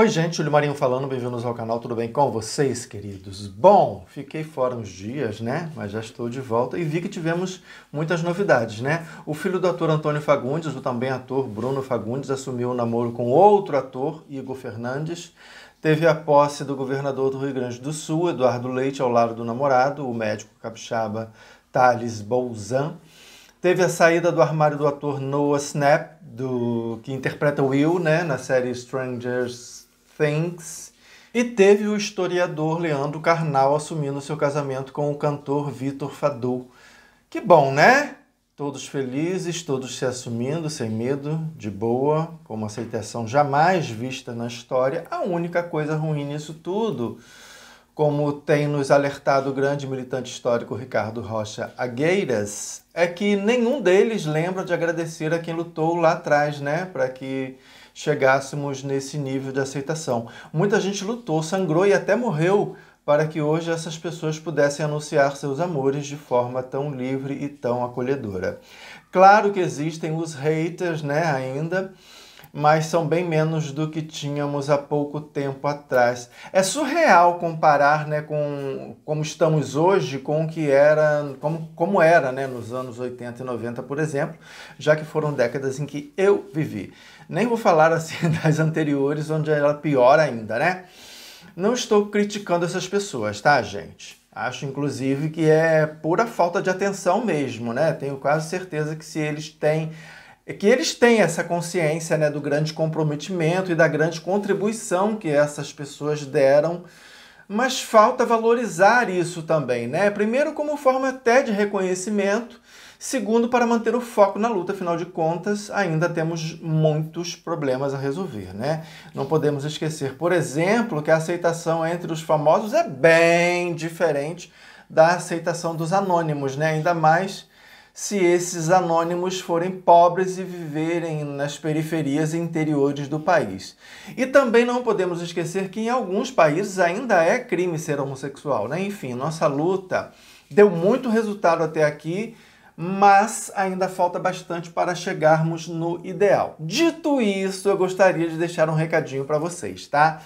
Oi, gente, Júlio Marinho falando, bem-vindos ao canal, tudo bem com vocês, queridos? Bom, fiquei fora uns dias, né? Mas já estou de volta e vi que tivemos muitas novidades, né? O filho do ator Antônio Fagundes, o também ator Bruno Fagundes, assumiu o um namoro com outro ator, Igor Fernandes. Teve a posse do governador do Rio Grande do Sul, Eduardo Leite, ao lado do namorado, o médico capixaba Thales Bolzan. Teve a saída do armário do ator Noah Snap, do que interpreta Will, né, na série Strangers Things e teve o historiador Leandro Carnal assumindo seu casamento com o cantor Vitor Fadul. Que bom, né? Todos felizes, todos se assumindo, sem medo, de boa, com uma aceitação jamais vista na história. A única coisa ruim nisso tudo, como tem nos alertado o grande militante histórico Ricardo Rocha Agueiras, é que nenhum deles lembra de agradecer a quem lutou lá atrás, né? Para que chegássemos nesse nível de aceitação. Muita gente lutou, sangrou e até morreu para que hoje essas pessoas pudessem anunciar seus amores de forma tão livre e tão acolhedora. Claro que existem os haters, né, ainda, mas são bem menos do que tínhamos há pouco tempo atrás. É surreal comparar, né, com como estamos hoje com o que era, como, como era, né, nos anos 80 e 90, por exemplo, já que foram décadas em que eu vivi. Nem vou falar assim das anteriores, onde era pior ainda, né? Não estou criticando essas pessoas, tá, gente? Acho, inclusive, que é pura falta de atenção mesmo, né? Tenho quase certeza que se eles têm é que eles têm essa consciência né, do grande comprometimento e da grande contribuição que essas pessoas deram, mas falta valorizar isso também, né? Primeiro, como forma até de reconhecimento, segundo, para manter o foco na luta, afinal de contas, ainda temos muitos problemas a resolver, né? Não podemos esquecer, por exemplo, que a aceitação entre os famosos é bem diferente da aceitação dos anônimos, né? Ainda mais se esses anônimos forem pobres e viverem nas periferias e interiores do país. E também não podemos esquecer que em alguns países ainda é crime ser homossexual, né? Enfim, nossa luta deu muito resultado até aqui, mas ainda falta bastante para chegarmos no ideal. Dito isso, eu gostaria de deixar um recadinho para vocês, tá?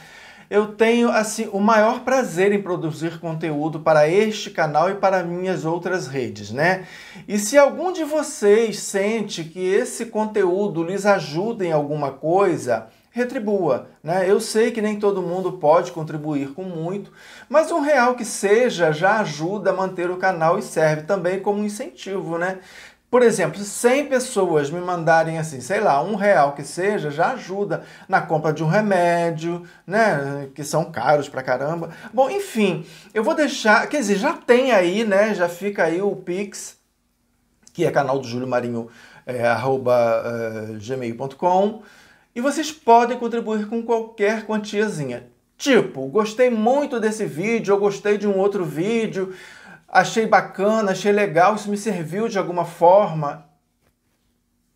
eu tenho assim o maior prazer em produzir conteúdo para este canal e para minhas outras redes, né? E se algum de vocês sente que esse conteúdo lhes ajuda em alguma coisa, retribua, né? Eu sei que nem todo mundo pode contribuir com muito, mas um real que seja já ajuda a manter o canal e serve também como incentivo, né? Por exemplo, 100 pessoas me mandarem assim, sei lá, um real que seja, já ajuda na compra de um remédio, né? Que são caros pra caramba. Bom, enfim, eu vou deixar. Quer dizer, já tem aí, né? Já fica aí o Pix, que é canal do Júlio Marinho, é, arroba eh, gmail.com. E vocês podem contribuir com qualquer quantiazinha. Tipo, gostei muito desse vídeo, ou gostei de um outro vídeo achei bacana, achei legal, isso me serviu de alguma forma,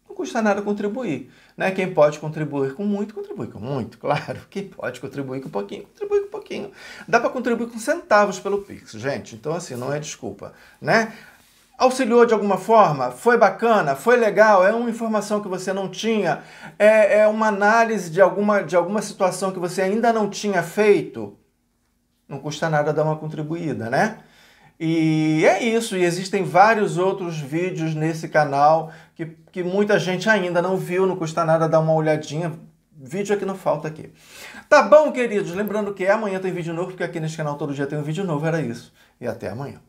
não custa nada contribuir. Né? Quem pode contribuir com muito, contribui com muito, claro. Quem pode contribuir com pouquinho, contribui com pouquinho. Dá para contribuir com centavos pelo Pix, gente. Então, assim, não é desculpa, né? Auxiliou de alguma forma? Foi bacana? Foi legal? É uma informação que você não tinha? É, é uma análise de alguma, de alguma situação que você ainda não tinha feito? Não custa nada dar uma contribuída, né? E é isso, e existem vários outros vídeos nesse canal que, que muita gente ainda não viu, não custa nada dar uma olhadinha. Vídeo é que não falta aqui. Tá bom, queridos? Lembrando que amanhã tem vídeo novo, porque aqui nesse canal todo dia tem um vídeo novo, era isso. E até amanhã.